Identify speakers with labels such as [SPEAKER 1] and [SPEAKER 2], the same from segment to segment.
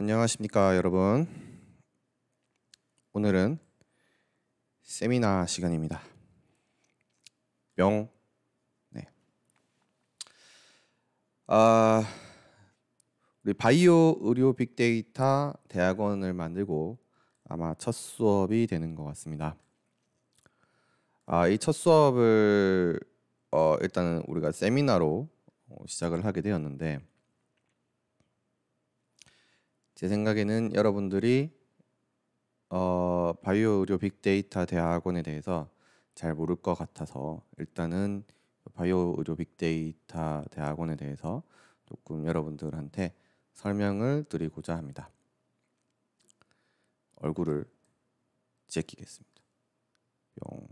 [SPEAKER 1] 안녕하십니까 여러분 오늘은 세미나 시간입니다 명 네. 아, 우리 바이오 의료 빅데이터 대학원을 만들고 아마 첫 수업이 되는 것 같습니다 아, 이 첫 수업을 어, 일단은 우리가 세미나로 어, 시작을 하게 되었는데 제 생각에는 여러분들이 어, 바이오 의료 빅데이터 대학원에 대해서 잘 모를 것 같아서 일단은 바이오 의료 빅데이터 대학원에 대해서 조금 여러분들한테 설명을 드리고자 합니다. 얼굴을 제끼겠습니다. 뿅.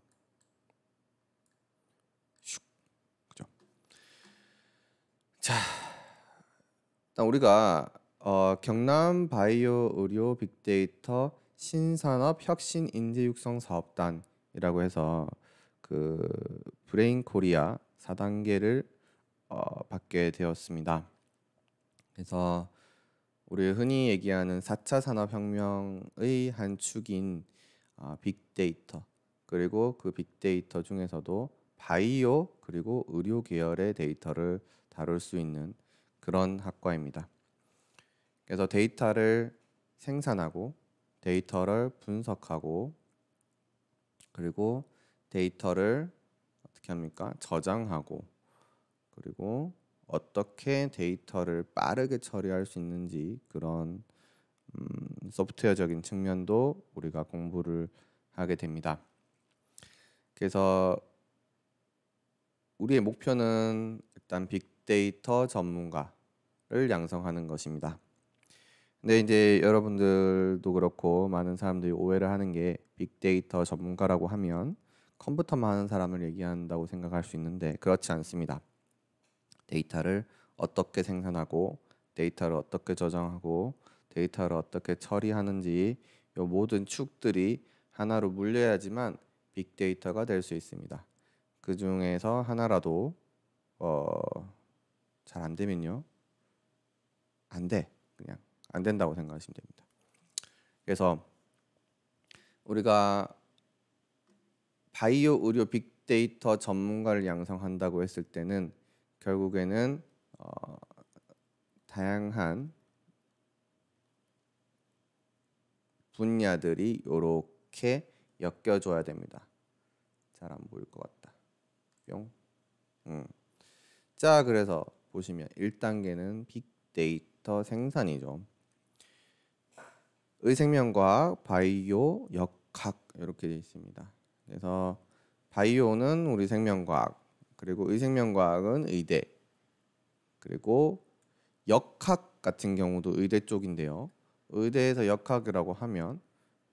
[SPEAKER 1] 슉. 그죠? 자, 일단 우리가 어, 경남 바이오 의료 빅데이터 신산업 혁신 인재 육성 사업단이라고 해서 그 브레인 코리아 4단계를 어, 받게 되었습니다. 그래서 우리 흔히 얘기하는 4차 산업혁명의 한 축인 어, 빅데이터 그리고 그 빅데이터 중에서도 바이오 그리고 의료 계열의 데이터를 다룰 수 있는 그런 학과입니다. 그래서 데이터를 생산하고 데이터를 분석하고 그리고 데이터를 어떻게 합니까? 저장하고 그리고 어떻게 데이터를 빠르게 처리할 수 있는지 그런 음, 소프트웨어적인 측면도 우리가 공부를 하게 됩니다. 그래서 우리의 목표는 일단 빅데이터 전문가를 양성하는 것입니다. 근데 이제 여러분들도 그렇고 많은 사람들이 오해를 하는 게 빅데이터 전문가라고 하면 컴퓨터만 하는 사람을 얘기한다고 생각할 수 있는데 그렇지 않습니다. 데이터를 어떻게 생산하고 데이터를 어떻게 저장하고 데이터를 어떻게 처리하는지 이 모든 축들이 하나로 물려야지만 빅데이터가 될 수 있습니다. 그 중에서 하나라도 어, 잘 안 되면요. 안 돼. 그냥 안 된다고 생각하시면 됩니다. 그래서 우리가 바이오 의료 빅데이터 전문가를 양성한다고 했을 때는 결국에는 어, 다양한 분야들이 이렇게 엮여줘야 됩니다. 잘 안 보일 것 같다. 뿅. 음. 자, 그래서 보시면 1단계는 빅데이터 생산이죠. 의생명과학, 바이오, 역학 이렇게 되어 있습니다. 그래서 바이오는 우리 생명과학, 그리고 의생명과학은 의대, 그리고 역학 같은 경우도 의대 쪽인데요. 의대에서 역학이라고 하면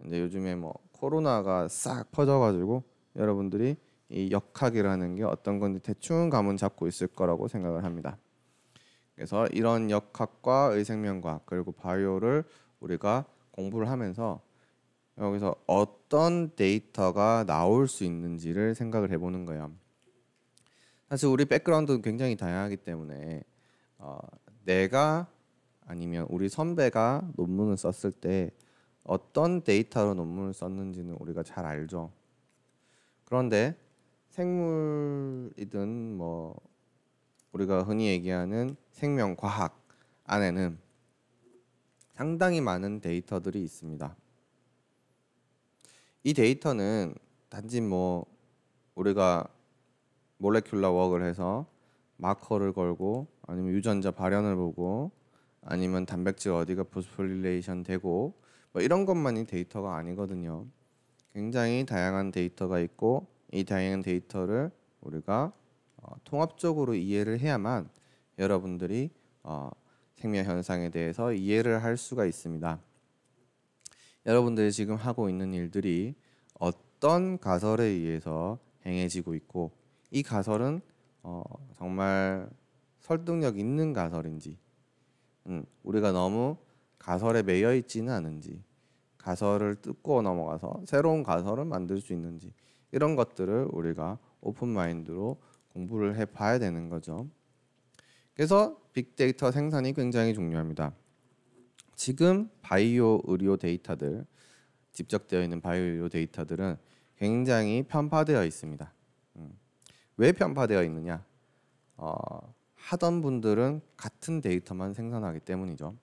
[SPEAKER 1] 이제 요즘에 뭐 코로나가 싹 퍼져가지고 여러분들이 이 역학이라는 게 어떤 건지 대충 감은 잡고 있을 거라고 생각을 합니다. 그래서 이런 역학과 의생명과학 그리고 바이오를 우리가 공부를 하면서 여기서 어떤 데이터가 나올 수 있는지를 생각을 해보는 거예요. 사실 우리 백그라운드는 굉장히 다양하기 때문에 어, 내가 아니면 우리 선배가 논문을 썼을 때 어떤 데이터로 논문을 썼는지는 우리가 잘 알죠. 그런데 생물이든 뭐 우리가 흔히 얘기하는 생명과학 안에는 상당히 많은 데이터들이 있습니다. 이 데이터는 단지 뭐 우리가 몰레큘라 웍을 해서 마커를 걸고 아니면 유전자 발현을 보고 아니면 단백질 어디가 포스폴리레이션 되고 뭐 이런 것만이 데이터가 아니거든요. 굉장히 다양한 데이터가 있고 이 다양한 데이터를 우리가 어, 통합적으로 이해를 해야만 여러분들이 어, 생명 현상에 대해서 이해를 할 수가 있습니다. 여러분들이 지금 하고 있는 일들이 어떤 가설에 의해서 행해지고 있고 이 가설은 어, 정말 설득력 있는 가설인지 음, 우리가 너무 가설에 매여 있지는 않은지 가설을 뜯고 넘어가서 새로운 가설을 만들 수 있는지 이런 것들을 우리가 오픈 마인드로 공부를 해 봐야 되는 거죠. 그래서 빅데이터 생산이 굉장히 중요합니다. 지금 바이오 의료 데이터들 집적되어 있는 바이오 의료 데이터들은 굉장히 편파되어 있습니다. 음. 왜 편파되어 있느냐? 어, 하던 분들은 같은 데이터만 생산하기 때문이죠.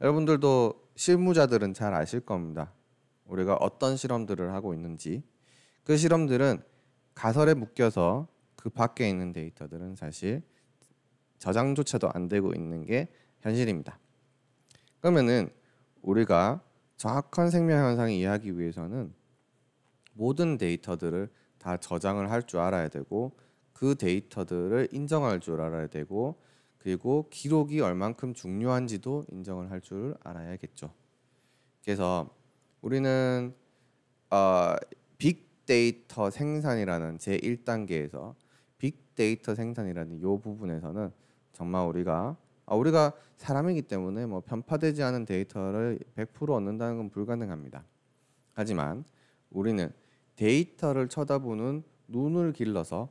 [SPEAKER 1] 여러분들도 실무자들은 잘 아실 겁니다. 우리가 어떤 실험들을 하고 있는지 그 실험들은 가설에 묶여서 그 밖에 있는 데이터들은 사실 저장조차도 안 되고 있는 게 현실입니다. 그러면은 우리가 정확한 생명 현상을 이해하기 위해서는 모든 데이터들을 다 저장을 할 줄 알아야 되고 그 데이터들을 인정할 줄 알아야 되고 그리고 기록이 얼만큼 중요한지도 인정을 할 줄 알아야겠죠. 그래서 우리는 어, 빅데이터 생산이라는 제1단계에서 빅데이터 생산이라는 이 부분에서는 정말 우리가 아, 우리가 사람이기 때문에 뭐 편파되지 않은 데이터를 100% 얻는다는 건 불가능합니다. 하지만 우리는 데이터를 쳐다보는 눈을 길러서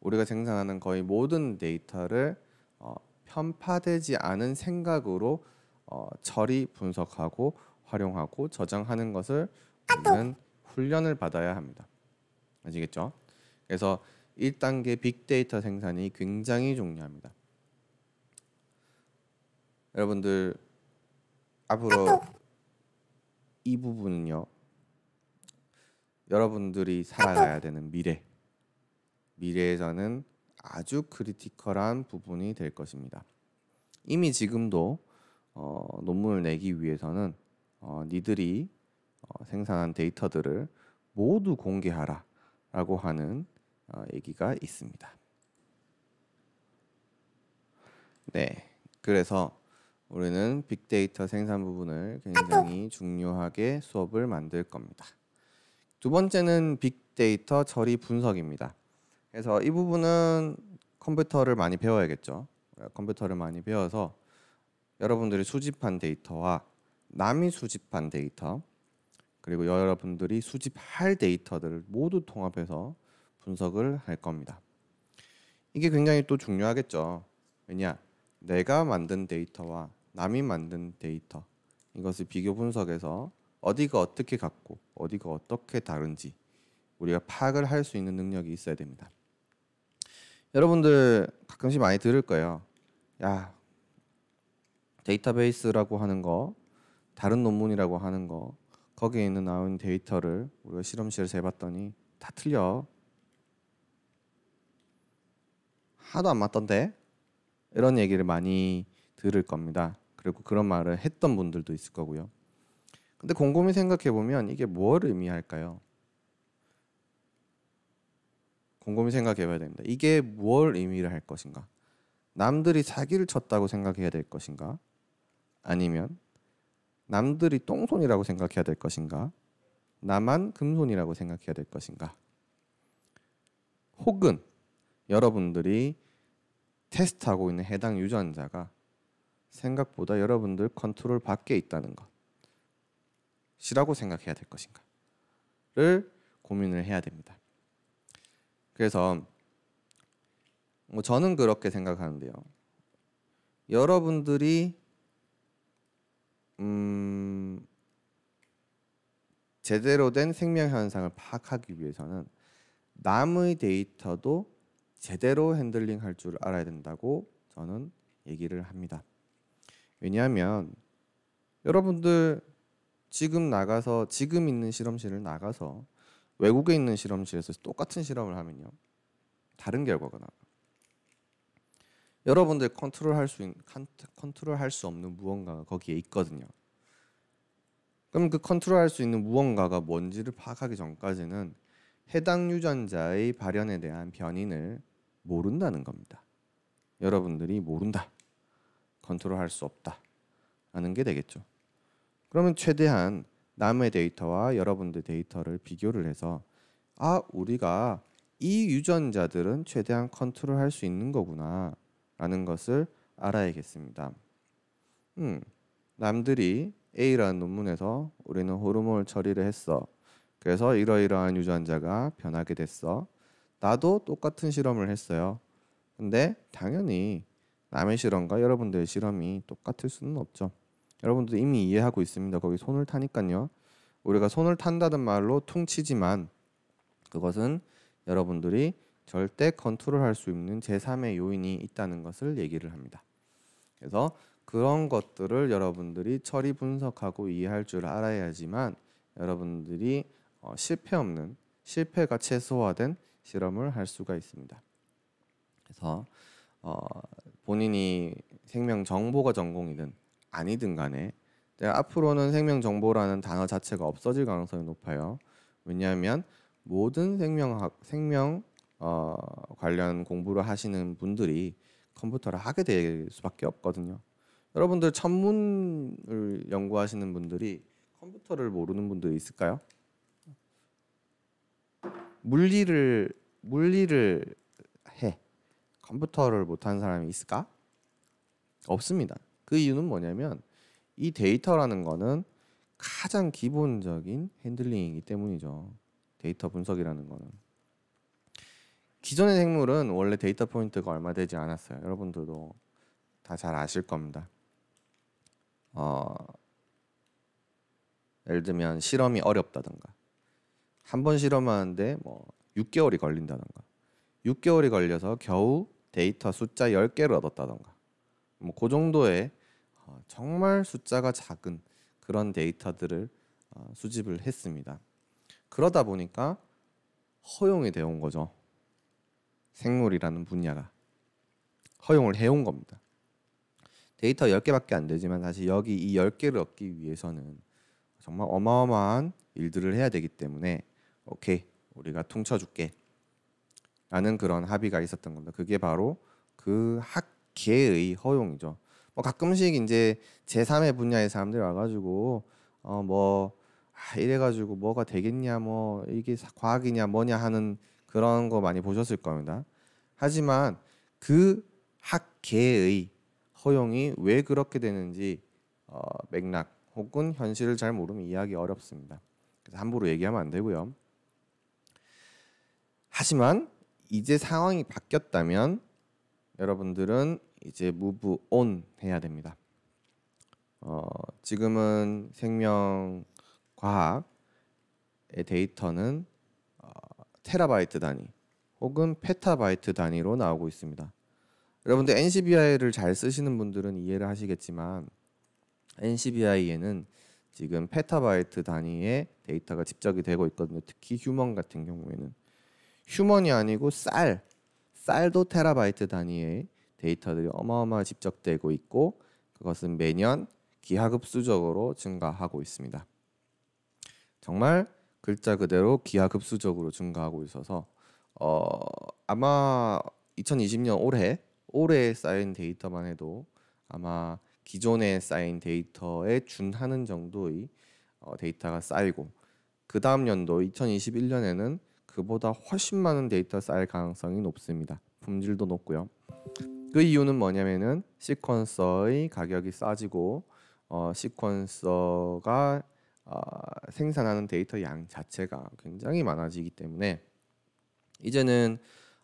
[SPEAKER 1] 우리가 생산하는 거의 모든 데이터를 어, 편파되지 않은 생각으로 어, 처리 분석하고 활용하고 저장하는 것을 우리는 훈련을 받아야 합니다. 아시겠죠? 그래서 1단계 빅데이터 생산이 굉장히 중요합니다. 여러분들 앞으로 이 부분은요. 여러분들이 살아가야 되는 미래. 미래에서는 아주 크리티컬한 부분이 될 것입니다. 이미 지금도 어, 논문을 내기 위해서는 어, 니들이 어, 생산한 데이터들을 모두 공개하라 라고 하는 어, 얘기가 있습니다. 네, 그래서 우리는 빅데이터 생산 부분을 굉장히 중요하게 수업을 만들 겁니다. 두 번째는 빅데이터 처리 분석입니다. 그래서 이 부분은 컴퓨터를 많이 배워야겠죠. 컴퓨터를 많이 배워서 여러분들이 수집한 데이터와 남이 수집한 데이터 그리고 여러분들이 수집할 데이터들을 모두 통합해서 분석을 할 겁니다. 이게 굉장히 또 중요하겠죠. 왜냐? 내가 만든 데이터와 남이 만든 데이터 이것을 비교 분석해서 어디가 어떻게 같고 어디가 어떻게 다른지 우리가 파악을 할 수 있는 능력이 있어야 됩니다. 여러분들 가끔씩 많이 들을 거예요. 야 데이터베이스라고 하는 거 다른 논문이라고 하는 거 거기에 있는 나온 데이터를 우리가 실험실에서 해봤더니 다 틀려 하나도 안 맞던데 이런 얘기를 많이 들을 겁니다. 그리고 그런 말을 했던 분들도 있을 거고요. 근데 곰곰이 생각해 보면 이게 뭘 의미할까요? 곰곰이 생각해 봐야 됩니다. 이게 뭘 의미를 할 것인가? 남들이 사기를 쳤다고 생각해야 될 것인가? 아니면 남들이 똥손이라고 생각해야 될 것인가? 나만 금손이라고 생각해야 될 것인가? 혹은 여러분들이 테스트하고 있는 해당 유전자가 생각보다 여러분들 컨트롤 밖에 있다는 것이라고 생각해야 될 것인가를 고민을 해야 됩니다. 그래서 뭐 저는 그렇게 생각하는데요. 여러분들이 음 제대로 된 생명 현상을 파악하기 위해서는 남의 데이터도 제대로 핸들링 할 줄 알아야 된다고 저는 얘기를 합니다. 왜냐하면 여러분들 지금 나가서 지금 있는 실험실을 나가서 외국에 있는 실험실에서 똑같은 실험을 하면요 다른 결과가 나와. 여러분들 컨트롤할 수 컨트롤할 수 없는 무언가가 거기에 있거든요. 그럼 그 컨트롤할 수 있는 무언가가 뭔지를 파악하기 전까지는 해당 유전자의 발현에 대한 변인을 모른다는 겁니다. 여러분들이 모른다. 컨트롤할 수 없다라는 게 되겠죠. 그러면 최대한 남의 데이터와 여러분들 데이터를 비교를 해서 아 우리가 이 유전자들은 최대한 컨트롤할 수 있는 거구나 라는 것을 알아야겠습니다. 음, 남들이 A라는 논문에서 우리는 호르몬을 처리를 했어. 그래서 이러이러한 유전자가 변하게 됐어. 나도 똑같은 실험을 했어요. 근데 당연히 남의 실험과 여러분들의 실험이 똑같을 수는 없죠. 여러분도 이미 이해하고 있습니다. 거기 손을 타니까요. 우리가 손을 탄다는 말로 퉁치지만 그것은 여러분들이 절대 컨트롤할 수 있는 제3의 요인이 있다는 것을 얘기를 합니다. 그래서 그런 것들을 여러분들이 처리 분석하고 이해할 줄 알아야지만 여러분들이 어, 실패 없는 실패가 최소화된 실험을 할 수가 있습니다. 그래서 어, 본인이 생명 정보가 전공이든 아니든 간에 앞으로는 생명 정보라는 단어 자체가 없어질 가능성이 높아요. 왜냐하면 모든 생명학 생명 어, 관련 공부를 하시는 분들이 컴퓨터를 하게 될 수밖에 없거든요. 여러분들 천문을 연구하시는 분들이 컴퓨터를 모르는 분들이 있을까요? 물리를 물리를 컴퓨터를 못하는 사람이 있을까? 없습니다. 그 이유는 뭐냐면 이 데이터라는 거는 가장 기본적인 핸들링이기 때문이죠. 데이터 분석이라는 거는. 기존의 생물은 원래 데이터 포인트가 얼마 되지 않았어요. 여러분들도 다 잘 아실 겁니다. 어, 예를 들면 실험이 어렵다던가 한 번 실험하는데 뭐 6개월이 걸린다던가 6개월이 걸려서 겨우 데이터 숫자 10개를 얻었다던가 뭐그 정도의 어, 정말 숫자가 작은 그런 데이터들을 어, 수집을 했습니다. 그러다 보니까 허용이 되어 온 거죠. 생물이라는 분야가 허용을 해온 겁니다. 데이터 10개밖에 안 되지만 다시 여기 이 10개를 얻기 위해서는 정말 어마어마한 일들을 해야 되기 때문에 오케이 우리가 퉁쳐줄게 라는 그런 합의가 있었던 겁니다. 그게 바로 그 학계의 허용이죠. 뭐 가끔씩 이제 제3의 분야의 사람들이 와가지고 어뭐 아, 이래가지고 뭐가 되겠냐 뭐 이게 과학이냐 뭐냐 하는 그런 거 많이 보셨을 겁니다. 하지만 그 학계의 허용이 왜 그렇게 되는지 어, 맥락 혹은 현실을 잘 모르면 이해하기 어렵습니다. 그래서 함부로 얘기하면 안 되고요. 하지만 이제 상황이 바뀌었다면 여러분들은 이제 무브 온 해야 됩니다. 어, 지금은 생명 과학의 데이터는 어, 테라바이트 단위 혹은 페타바이트 단위로 나오고 있습니다. 여러분들 NCBI를 잘 쓰시는 분들은 이해를 하시겠지만 NCBI에는 지금 페타바이트 단위의 데이터가 집적이 되고 있거든요. 특히 휴먼 같은 경우에는 휴먼이 아니고 쌀, 쌀도 테라바이트 단위의 데이터들이 어마어마하게 집적되고 있고 그것은 매년 기하급수적으로 증가하고 있습니다. 정말 글자 그대로 기하급수적으로 증가하고 있어서 어, 아마 2020년 올해 올해 쌓인 데이터만 해도 아마 기존에 쌓인 데이터에 준하는 정도의 어, 데이터가 쌓이고 그 다음 연도 2021년에는 그보다 훨씬 많은 데이터 쌓일 가능성이 높습니다. 품질도 높고요. 그 이유는 뭐냐면은 시퀀서의 가격이 싸지고 어, 시퀀서가 어, 생산하는 데이터 양 자체가 굉장히 많아지기 때문에 이제는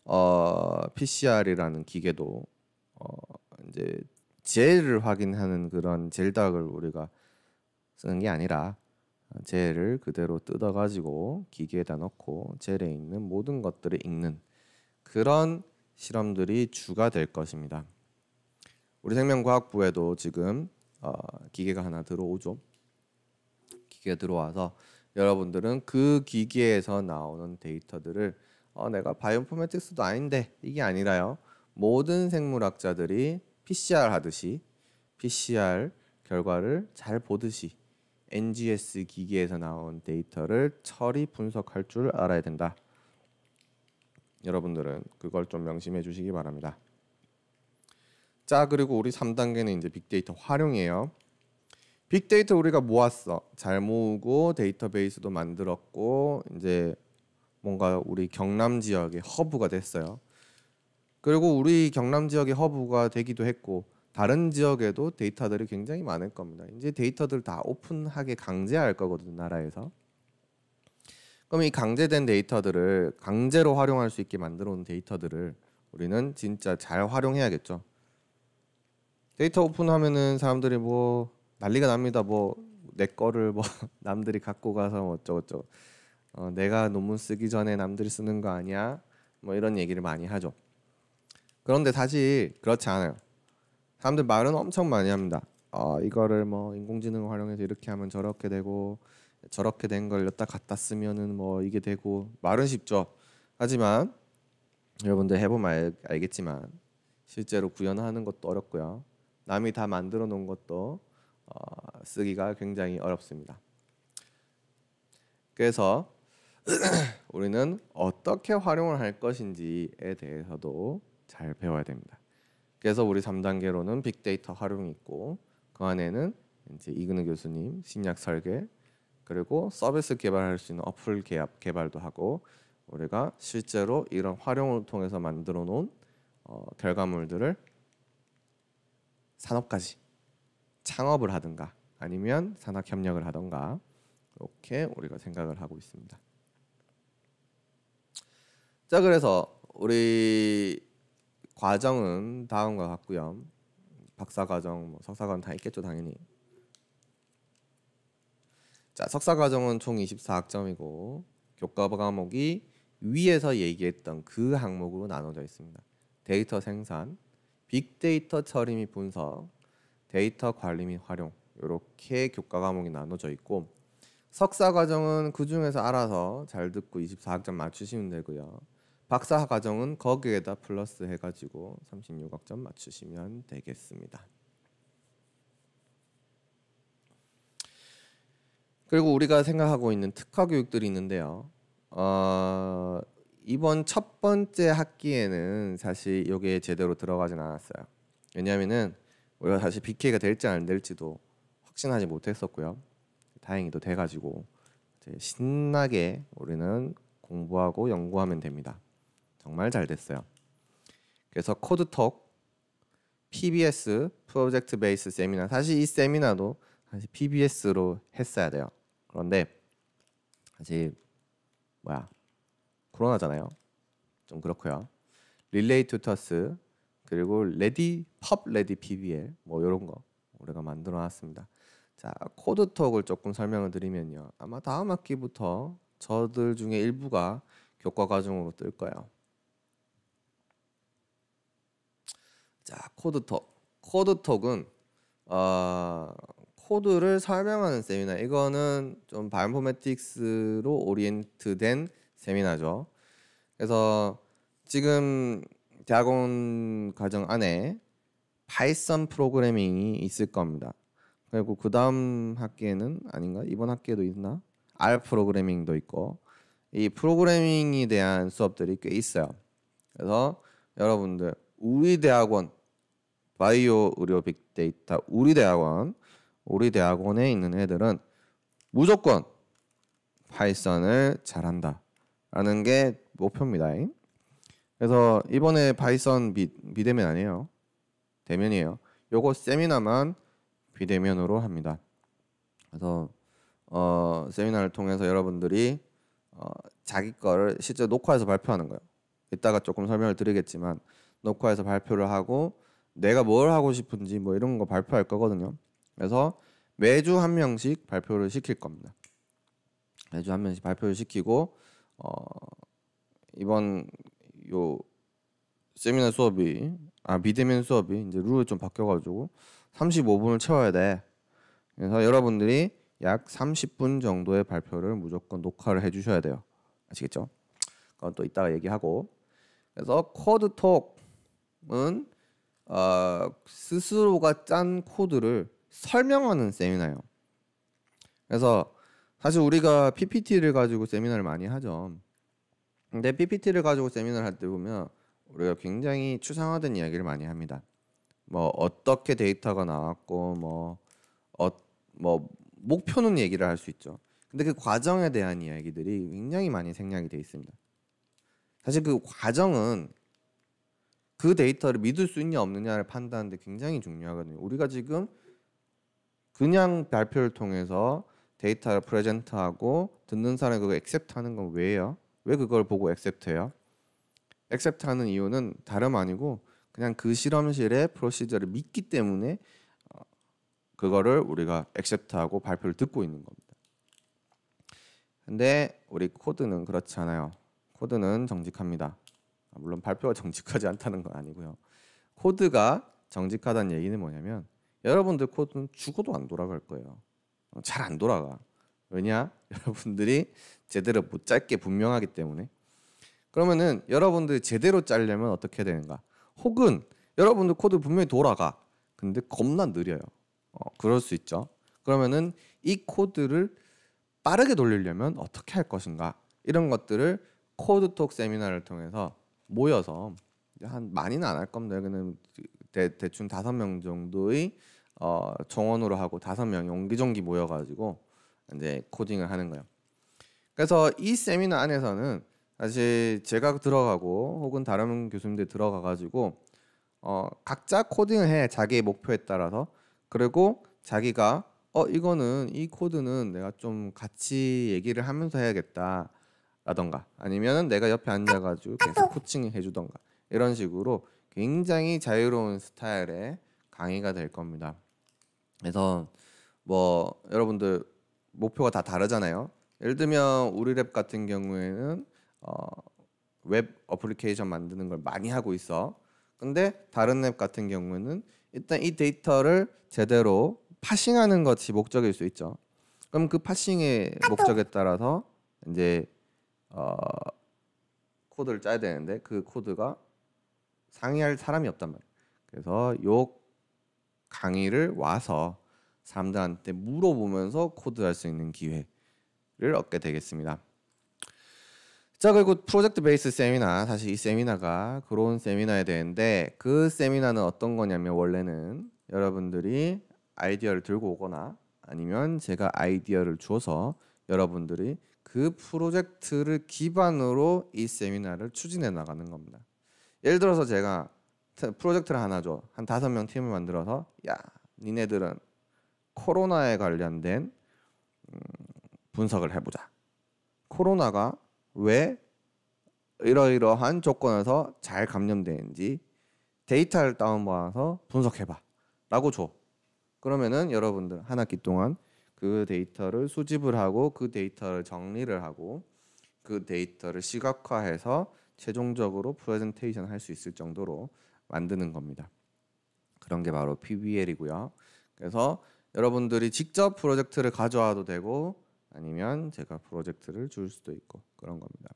[SPEAKER 1] 어, PCR이라는 기계도 어, 이제 젤을 확인하는 그런 젤닥을 우리가 쓰는 게 아니라 젤을 그대로 뜯어 가지고 기계에다 넣고 젤에 있는 모든 것들을 읽는 그런 실험들이 주가 될 것입니다. 우리 생명과학부에도 지금 어, 기계가 하나 들어오죠. 기계 들어와서 여러분들은 그 기계에서 나오는 데이터들을 어, 내가 바이오포메틱스도 아닌데 이게 아니라요. 모든 생물학자들이 PCR 하듯이 PCR 결과를 잘 보듯이 NGS 기기에서 나온 데이터를 처리 분석할 줄 알아야 된다. 여러분들은 그걸 좀 명심해 주시기 바랍니다. 자, 그리고 우리 3단계는 이제 빅데이터 활용이에요. 빅데이터 우리가 모았어. 잘 모으고 데이터베이스도 만들었고 이제 뭔가 우리 경남 지역의 허브가 됐어요. 그리고 우리 경남 지역의 허브가 되기도 했고 다른 지역에도 데이터들이 굉장히 많을 겁니다. 이제 데이터들 다 오픈하게 강제할 거거든요, 나라에서. 그럼 이 강제된 데이터들을 강제로 활용할 수 있게 만들어 놓은 데이터들을 우리는 진짜 잘 활용해야겠죠. 데이터 오픈하면은 사람들이 뭐 난리가 납니다. 뭐 내 거를 뭐 남들이 갖고 가서 뭐 어쩌고저쩌고 어, 내가 논문 쓰기 전에 남들이 쓰는 거 아니야? 뭐 이런 얘기를 많이 하죠. 그런데 사실 그렇지 않아요. 사람들 말은 엄청 많이 합니다. 어, 이거를 뭐 인공지능 활용해서 이렇게 하면 저렇게 되고 저렇게 된걸 여기다 갖다 쓰면은 뭐 이게 되고 말은 쉽죠. 하지만 여러분들 해보면 알, 겠지만 실제로 구현하는 것도 어렵고요. 남이 다 만들어 놓은 것도 어, 쓰기가 굉장히 어렵습니다. 그래서 우리는 어떻게 활용을 할 것인지에 대해서도 잘 배워야 됩니다. 그래서 우리 3단계로는 빅데이터 활용이 있고 그 안에는 이제 이근우 교수님 신약 설계 그리고 서비스 개발할 수 있는 어플 개발, 도 하고 우리가 실제로 이런 활용을 통해서 만들어 놓은 어, 결과물들을 산업까지 창업을 하든가 아니면 산학 협력을 하든가 이렇게 우리가 생각을 하고 있습니다. 자 그래서 우리 과정은 다음과 같고요. 박사 과정, 뭐 석사 과정 다 있겠죠 당연히. 자, 석사 과정은 총 24학점이고 교과 과목이 위에서 얘기했던 그 항목으로 나눠져 있습니다. 데이터 생산, 빅데이터 처리 및 분석, 데이터 관리 및 활용 이렇게 교과 과목이 나눠져 있고 석사 과정은 그 중에서 알아서 잘 듣고 24학점 맞추시면 되고요. 박사 과정은 거기에다 플러스 해가지고 36학점 맞추시면 되겠습니다. 그리고 우리가 생각하고 있는 특화 교육들이 있는데요. 어, 이번 첫 번째 학기에는 사실 이게 제대로 들어가진 않았어요. 왜냐하면은 우리가 사실 BK가 될지 안 될지도 확신하지 못했었고요. 다행히도 돼가지고 신나게 우리는 공부하고 연구하면 됩니다. 정말 잘 됐어요. 그래서 코드톡 PBS 프로젝트 베이스 세미나 사실 이 세미나도 사실 PBS로 했어야 돼요. 그런데 사실 뭐야 코로나잖아요. 좀 그렇고요. 릴레이 투터스 그리고 레디 펍 레디 PBL 뭐 이런 거 우리가 만들어 놨습니다. 자 코드톡을 조금 설명을 드리면요. 아마 다음 학기부터 저들 중에 일부가 교과 과정으로 뜰 거예요. 자 코드톡 코드톡은 어, 코드를 설명하는 세미나 이거는 좀바인포메틱스로 오리엔트된 세미나죠 그래서 지금 대학원 과정 안에 파이썬 프로그래밍이 있을 겁니다 그리고 그 다음 학기에는 아닌가 이번 학기에도 있나 R 프로그래밍도 있고 이 프로그래밍에 대한 수업들이 꽤 있어요 그래서 여러분들 우리 대학원 바이오 의료 빅데이터 우리 대학원 우리 대학원에 있는 애들은 무조건 파이썬을 잘한다 라는 게 목표입니다 그래서 이번에 파이썬 비, 비대면 아니에요 대면이에요 요거 세미나만 비대면으로 합니다 그래서 어, 세미나를 통해서 여러분들이 어, 자기 거를 실제 녹화해서 발표하는 거예요 이따가 조금 설명을 드리겠지만 녹화해서 발표를 하고 내가 뭘 하고 싶은지 뭐 이런 거 발표할 거거든요. 그래서 매주 한 명씩 발표를 시킬 겁니다. 매주 한 명씩 발표를 시키고 어 이번 요 세미나 수업이 아 비대면 수업이 이제 룰이 좀 바뀌어가지고 35분을 채워야 돼. 그래서 여러분들이 약 30분 정도의 발표를 무조건 녹화를 해주셔야 돼요. 아시겠죠? 그건 또 이따가 얘기하고 그래서 코드톡은 어, 스스로가 짠 코드를 설명하는 세미나예요. 그래서 사실 우리가 PPT를 가지고 세미나를 많이 하죠. 근데 PPT를 가지고 세미나를 할 때 보면 우리가 굉장히 추상화된 이야기를 많이 합니다. 뭐 어떻게 데이터가 나왔고 뭐 어, 뭐 목표는 얘기를 할 수 있죠. 근데 그 과정에 대한 이야기들이 굉장히 많이 생략이 돼 있습니다. 사실 그 과정은 그 데이터를 믿을 수 있냐 없느냐를 판단하는데 굉장히 중요하거든요. 우리가 지금 그냥 발표를 통해서 데이터를 프레젠트하고 듣는 사람이 그거 액셉트하는 건왜요왜 그걸 보고 액셉트해요? 액셉트하는 이유는 다름 아니고 그냥 그 실험실의 프로시저를 믿기 때문에 어, 그거를 우리가 액셉트하고 발표를 듣고 있는 겁니다. 근데 우리 코드는 그렇지 않아요. 코드는 정직합니다. 물론 발표가 정직하지 않다는 건 아니고요. 코드가 정직하다는 얘기는 뭐냐면 여러분들 코드는 죽어도 안 돌아갈 거예요. 어, 잘안 돌아가. 왜냐? 여러분들이 제대로 못 짧게 분명하기 때문에. 그러면은 여러분들이 제대로 짤려면 어떻게 되는가? 혹은 여러분들 코드 분명히 돌아가. 근데 겁나 느려요. 어, 그럴 수 있죠. 그러면은 이 코드를 빠르게 돌리려면 어떻게 할 것인가? 이런 것들을 코드톡 세미나를 통해서 모여서 한 많이는 안 할 겁니다. 여기는 그 대, 대충 다섯 명 정도의 어, 정원으로 하고 다섯 명이 기종기 모여가지고 이제 코딩을 하는 거예요. 그래서 이 세미나 안에서는 사실 제가 들어가고 혹은 다른 교수님들 들어가가지고 어, 각자 코딩을 해 자기의 목표에 따라서 그리고 자기가 어 이거는 이 코드는 내가 좀 같이 얘기를 하면서 해야겠다 라던가 아니면 내가 옆에 앉아가지고 아, 계속 아, 코칭을 해주던가 이런 식으로 굉장히 자유로운 스타일의 강의가 될 겁니다. 그래서 뭐 여러분들 목표가 다 다르잖아요. 예를 들면 우리 랩 같은 경우에는 어, 웹 어플리케이션 만드는 걸 많이 하고 있어. 근데 다른 랩 같은 경우에는 일단 이 데이터를 제대로 파싱하는 것이 목적일 수 있죠. 그럼 그 파싱의 아, 목적에 따라서 이제 어, 코드를 짜야 되는데 그 코드가 상의할 사람이 없단 말이에요. 그래서 요 강의를 와서 사람들한테 물어보면서 코드할 수 있는 기회를 얻게 되겠습니다. 자 그리고 프로젝트 베이스 세미나 사실 이 세미나가 그런 세미나에 되는데 그 세미나는 어떤 거냐면 원래는 여러분들이 아이디어를 들고 오거나 아니면 제가 아이디어를 주어서 여러분들이 그 프로젝트를 기반으로 이 세미나를 추진해 나가는 겁니다. 예를 들어서 제가 프로젝트를 하나 줘. 한 다섯 명 팀을 만들어서 야, 니네들은 코로나에 관련된 음, 분석을 해 보자. 코로나가 왜 이러이러한 조건에서 잘 감염되는지 데이터를 다운 받아서 분석해 봐. 라고 줘. 그러면은 여러분들 한 학기 동안 그 데이터를 수집을 하고 그 데이터를 정리를 하고 그 데이터를 시각화해서 최종적으로 프레젠테이션 할수 있을 정도로 만드는 겁니다. 그런 게 바로 PBL이고요. 그래서 여러분들이 직접 프로젝트를 가져와도 되고 아니면 제가 프로젝트를 줄 수도 있고 그런 겁니다.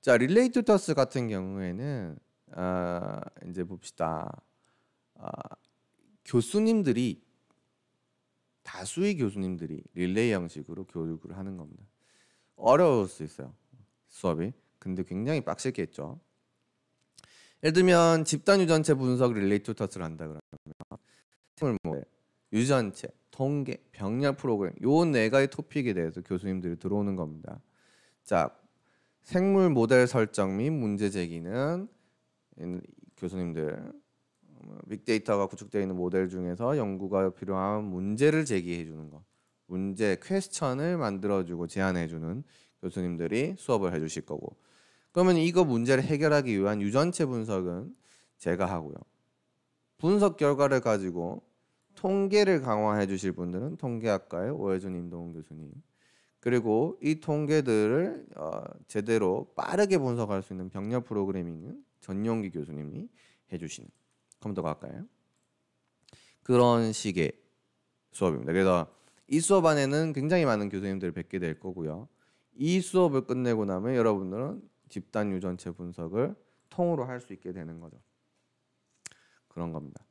[SPEAKER 1] 자, 릴레이트 터스 같은 경우에는 어, 이제 봅시다. 어, 교수님들이 다수의 교수님들이 릴레이 형식으로 교육을 하는 겁니다. 어려울 수 있어요. 수업이. 근데 굉장히 빡세게 했죠. 예를 들면 집단 유전체 분석 릴레이트 터스를 한다 그러면 뭐 유전체, 통계, 병렬 프로그램 요네 가지 토픽에 대해서 교수님들이 들어오는 겁니다. 자, 생물 모델 설정 및 문제 제기는 교수님들 뭐 빅데이터가 구축되어 있는 모델 중에서 연구가 필요한 문제를 제기해 주는 것, 문제 퀘스천을 만들어주고 제안해 주는 교수님들이 수업을 해주실 거고 그러면 이거 문제를 해결하기 위한 유전체 분석은 제가 하고요. 분석 결과를 가지고 통계를 강화해 주실 분들은 통계학과의 오해준 임동훈 교수님 그리고 이 통계들을 어, 제대로 빠르게 분석할 수 있는 병렬 프로그래밍은 전용기 교수님이 해주시는 컴퓨터가 할까요? 그런 식의 수업입니다. 그래서 이 수업 안에는 굉장히 많은 교수님들을 뵙게 될 거고요. 이 수업을 끝내고 나면 여러분들은 집단 유전체 분석을 통으로 할 수 있게 되는 거죠. 그런 겁니다.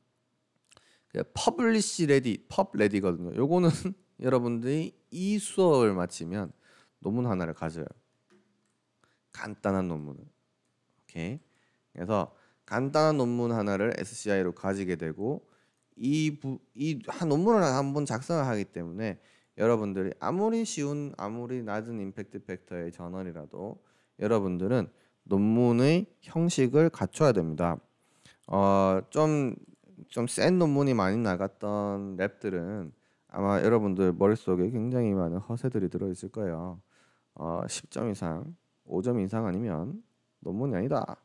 [SPEAKER 1] 퍼블리시 레디, 펍 레디거든요. 요거는 여러분들이 이 수업을 마치면 논문 하나를 가져요. 간단한 논문을. 오케이. 그래서 간단한 논문 하나를 SCI로 가지게 되고 이이한 논문을 한번 작성을 하기 때문에 여러분들이 아무리 쉬운 아무리 낮은 임팩트 팩터의 전원이라도 여러분들은 논문의 형식을 갖춰야 됩니다. 어좀 좀센 논문이 많이 나갔던 랩들은 아마 여러분들 머릿속에 굉장히 많은 허세들이 들어 있을 거예요. 어 10점 이상, 5점 이상 아니면 논문이 아니다.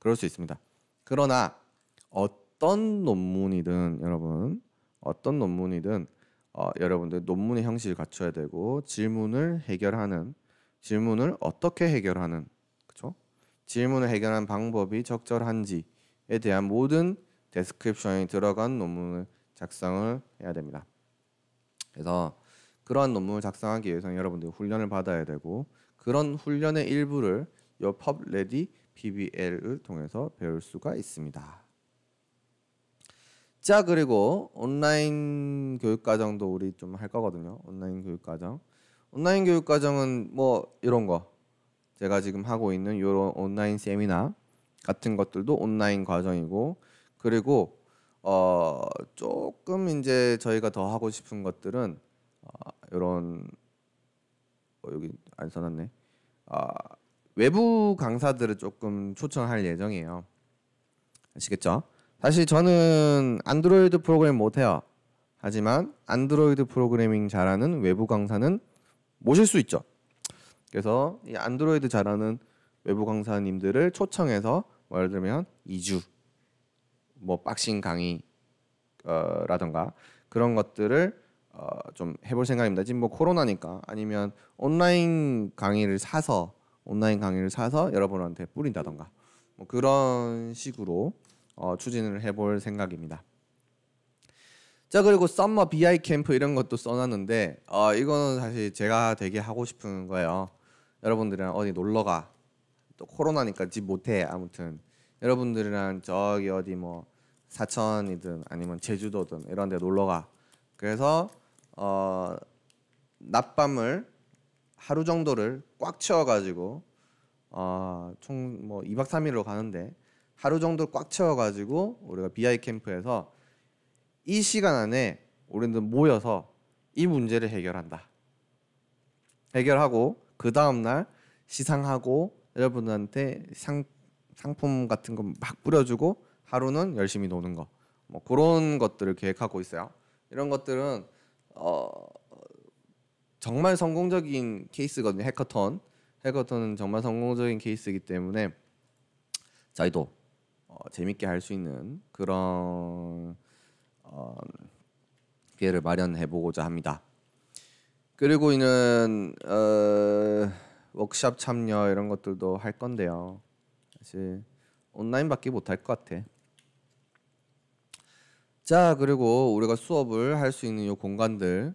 [SPEAKER 1] 그럴 수 있습니다. 그러나 어떤 논문이든 여러분 어떤 논문이든 어, 여러분들 논문의 형식을 갖춰야 되고 질문을 해결하는 질문을 어떻게 해결하는 그쵸? 질문을 해결하는 방법이 적절한지에 대한 모든 데스크립션이 들어간 논문을 작성을 해야 됩니다. 그래서 그러한 논문을 작성하기 위해서는 여러분들이 훈련을 받아야 되고 그런 훈련의 일부를 요 펍레디 PBL을 통해서 배울 수가 있습니다. 자 그리고 온라인 교육과정도 우리 좀 할 거거든요. 온라인 교육과정. 온라인 교육과정은 뭐 이런 거 제가 지금 하고 있는 이런 온라인 세미나 같은 것들도 온라인 과정이고 그리고 어 조금 이제 저희가 더 하고 싶은 것들은 어, 이런 어, 여기 안 써놨네. 아 외부 강사들을 조금 초청할 예정이에요. 아시겠죠? 사실 저는 안드로이드 프로그램 못해요. 하지만 안드로이드 프로그래밍 잘하는 외부 강사는 모실 수 있죠. 그래서 이 안드로이드 잘하는 외부 강사님들을 초청해서 뭐 예를 들면 2주 뭐 박싱 강의 어, 라던가 그런 것들을 어, 좀 해볼 생각입니다. 지금 뭐 코로나니까 아니면 온라인 강의를 사서 온라인 강의를 사서 여러분한테 뿌린다던가 뭐 그런 식으로 어, 추진을 해볼 생각입니다. 자 그리고 썸머 BI 캠프 이런 것도 써놨는데 어, 이거는 사실 제가 되게 하고 싶은 거예요. 여러분들이랑 어디 놀러가 또 코로나니까 집 못해 아무튼 여러분들이랑 저기 어디 뭐 사천이든 아니면 제주도든 이런 데 놀러가 그래서 어, 낮밤을 하루 정도를 꽉 채워가지고 어, 총뭐 2박 3일로 가는데 하루 정도 꽉 채워가지고 우리가 BI 캠프에서 이 시간 안에 우리는 모여서 이 문제를 해결한다. 해결하고 그 다음 날 시상하고 여러분한테 상 상품 같은 거 막 뿌려주고 하루는 열심히 노는 거. 뭐 그런 것들을 계획하고 있어요. 이런 것들은 어 정말 성공적인 케이스거든요. 해커턴. 해커턴은 정말 성공적인 케이스이기 때문에 저희도 어, 재밌게 할 수 있는 그런 어, 기회를 마련해 보고자 합니다. 그리고 이는 어, 워크샵 참여 이런 것들도 할 건데요. 사실 온라인밖에 못 할 것 같아. 자 그리고 우리가 수업을 할 수 있는 이 공간들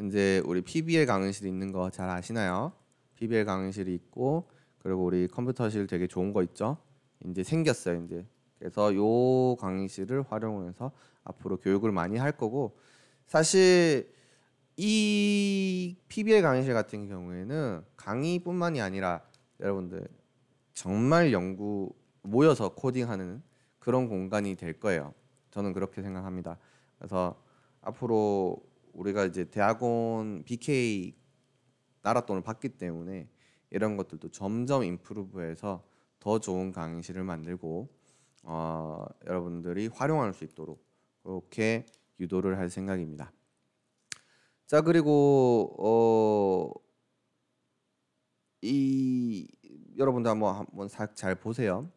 [SPEAKER 1] 이제 우리 PBL 강의실 있는 거 잘 아시나요? PBL 강의실이 있고 그리고 우리 컴퓨터실 되게 좋은 거 있죠? 이제 생겼어요, 이제. 그래서 요 강의실을 활용해서 앞으로 교육을 많이 할 거고 사실 이 PBL 강의실 같은 경우에는 강의뿐만이 아니라 여러분들 정말 연구 모여서 코딩하는 그런 공간이 될 거예요. 저는 그렇게 생각합니다. 그래서 앞으로 우리가 이제 대학원 BK 나라 돈을 받기 때문에 이런 것들도 점점 인프루브해서 더 좋은 강의실을 만들고 어, 여러분들이 활용할 수 있도록 그렇게 유도를 할 생각입니다. 자 그리고 어, 이 여러분도 한번 한번 잘 보세요.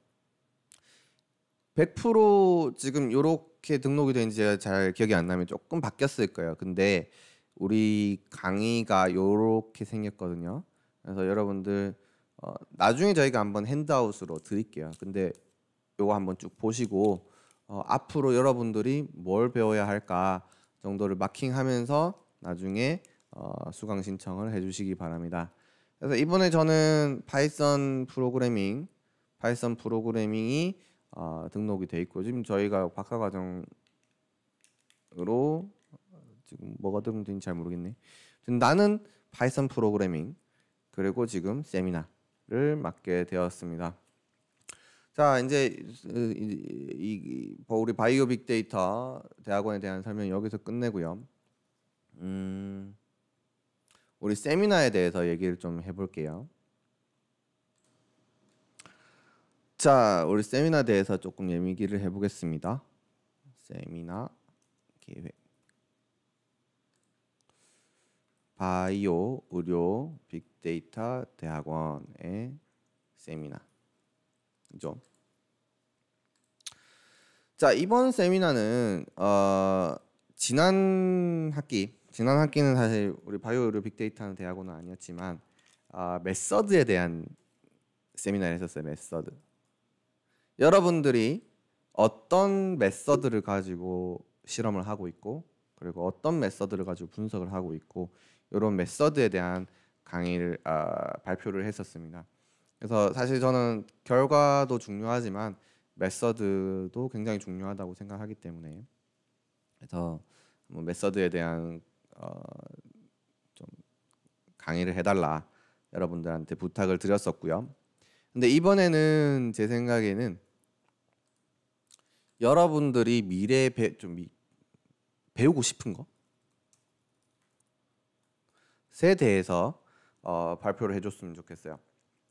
[SPEAKER 1] 100% 지금 요렇게 어떻게 등록이 된지 제가 잘 기억이 안 나면 조금 바뀌었을 거예요. 근데 우리 강의가 이렇게 생겼거든요. 그래서 여러분들 어, 나중에 저희가 한번 핸드아웃으로 드릴게요. 근데 요거 한번 쭉 보시고 어, 앞으로 여러분들이 뭘 배워야 할까 정도를 마킹하면서 나중에 어, 수강 신청을 해주시기 바랍니다. 그래서 이번에 저는 파이썬 프로그래밍, 파이썬 프로그래밍이 어, 등록이 돼 있고 지금 저희가 박사 과정으로 지금 뭐가 등록된지 잘 모르겠네. 나는 파이썬 프로그래밍 그리고 지금 세미나를 맡게 되었습니다. 자 이제 이, 이, 우리 바이오 빅데이터 대학원에 대한 설명 여기서 끝내고요. 음, 우리 세미나에 대해서 얘기를 좀 해볼게요. 자, 우리 세미나 대해서 조금 예 얘기를 해보겠습니다. 세미나 계획 바이오 의료 빅데이터 대학원의 세미나죠. 자 이번 세미나는 어, 지난 학기 지난 학기는 사실 우리 바이오 의료 빅데이터 대학원은 아니었지만 어, 메서드에 대한 세미나를 했었어요. 메서드 여러분들이 어떤 메서드를 가지고 실험을 하고 있고 그리고 어떤 메서드를 가지고 분석을 하고 있고 이런 메서드에 대한 강의를 아, 발표를 했었습니다. 그래서 사실 저는 결과도 중요하지만 메서드도 굉장히 중요하다고 생각하기 때문에 그래서 뭐 메서드에 대한 어, 좀 강의를 해달라 여러분들한테 부탁을 드렸었고요. 근데 이번에는 제 생각에는 여러분들이 미래에 배, 좀 배우고 싶은 것에 대해서 어, 발표를 해줬으면 좋겠어요.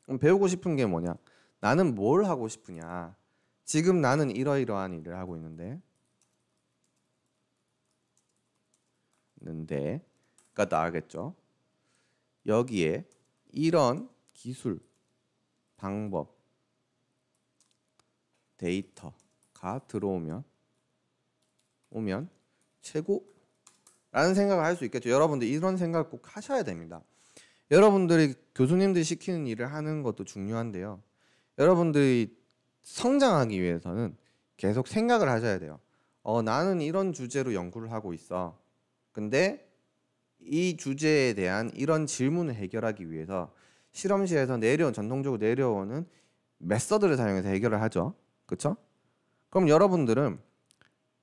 [SPEAKER 1] 그럼 배우고 싶은 게 뭐냐? 나는 뭘 하고 싶으냐? 지금 나는 이러이러한 일을 하고 있는데, 는데가 나겠죠. 여기에 이런 기술, 방법, 데이터 다 들어오면 오면 최고라는 생각을 할 수 있겠죠. 여러분들 이런 생각 꼭 하셔야 됩니다. 여러분들이 교수님들이 시키는 일을 하는 것도 중요한데요. 여러분들이 성장하기 위해서는 계속 생각을 하셔야 돼요. 어, 나는 이런 주제로 연구를 하고 있어. 근데 이 주제에 대한 이런 질문을 해결하기 위해서 실험실에서 내려온 전통적으로 내려오는 메서드를 사용해서 해결을 하죠. 그렇죠? 그럼 여러분들은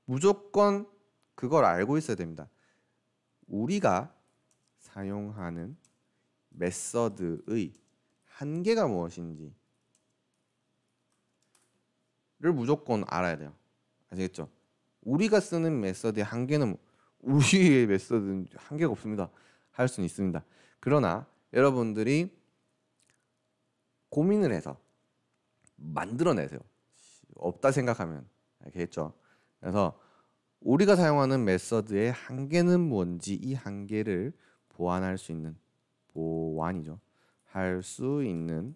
[SPEAKER 1] 무조건 그걸 알고 있어야 됩니다. 우리가 사용하는 메서드의 한계가 무엇인지를 무조건 알아야 돼요. 아시겠죠? 우리가 쓰는 메서드의 한계는 우리의 메서드는 한계가 없습니다. 할 수는 있습니다. 그러나 여러분들이 고민을 해서 만들어내세요. 없다 생각하면 알겠죠. 그래서 우리가 사용하는 메서드의 한계는 뭔지 이 한계를 보완할 수 있는 보완이죠. 할 수 있는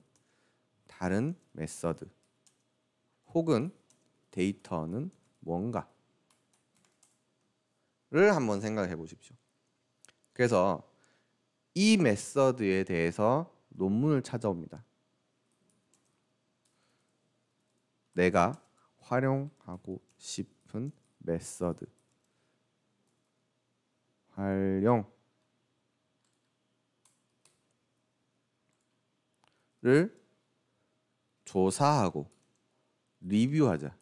[SPEAKER 1] 다른 메서드 혹은 데이터는 뭔가를 한번 생각해 보십시오. 그래서 이 메서드에 대해서 논문을 찾아옵니다. 내가 활용하고 싶은 메서드 활용을 조사하고 리뷰하자.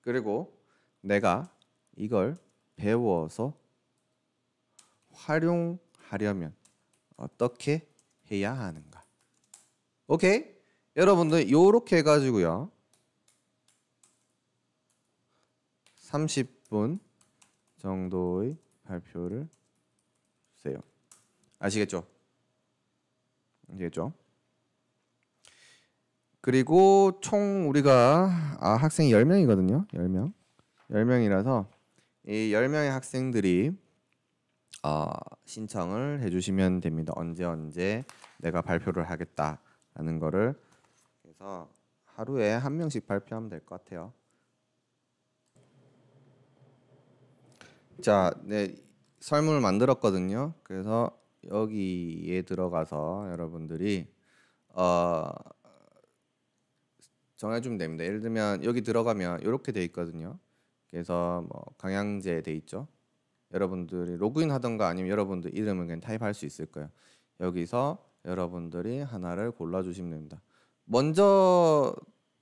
[SPEAKER 1] 그리고 내가 이걸 배워서 활용하려면 어떻게 해야 하는가? 오케이? 여러분들 요렇게 해가지고요 30분 정도의 발표를 주세요 아시겠죠? 아시겠죠? 그리고 총 우리가 아, 학생 10명이거든요 10명 10명이라서 이 10명의 학생들이 어, 신청을 해주시면 됩니다 언제 언제 내가 발표를 하겠다라는 거를 그래서 하루에 한 명씩 발표하면 될 것 같아요. 자, 네 설문을 만들었거든요. 그래서 여기에 들어가서 여러분들이 어, 정해주면 됩니다. 예를 들면 여기 들어가면 이렇게 돼 있거든요. 그래서 뭐 강양제 돼 있죠. 여러분들이 로그인 하던가 아니면 여러분들 이름을 그냥 타입할 수 있을 거예요. 여기서 여러분들이 하나를 골라주시면 됩니다. 먼저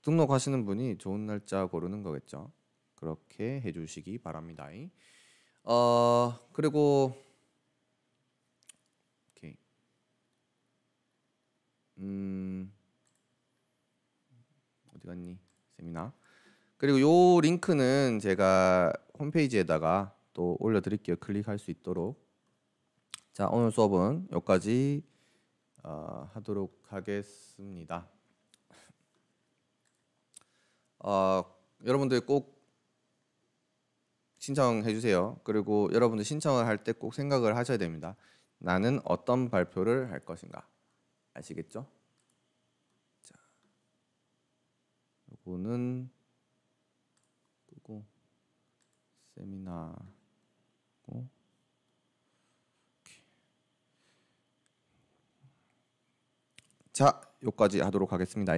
[SPEAKER 1] 등록하시는 분이 좋은 날짜 고르는 거겠죠. 그렇게 해주시기 바랍니다. 어 그리고 오케이 음 어디 갔니 세미나 그리고 요 링크는 제가 홈페이지에다가 또 올려드릴게요 클릭할 수 있도록 자 오늘 수업은 여기까지 어, 하도록 하겠습니다. 어, 여러분들 꼭 신청해 주세요. 그리고 여러분들 신청을 할 때 꼭 생각을 하셔야 됩니다. 나는 어떤 발표를 할 것인가 아시겠죠? 자, 요거는 끄고 세미나고 자, 요까지 하도록 하겠습니다.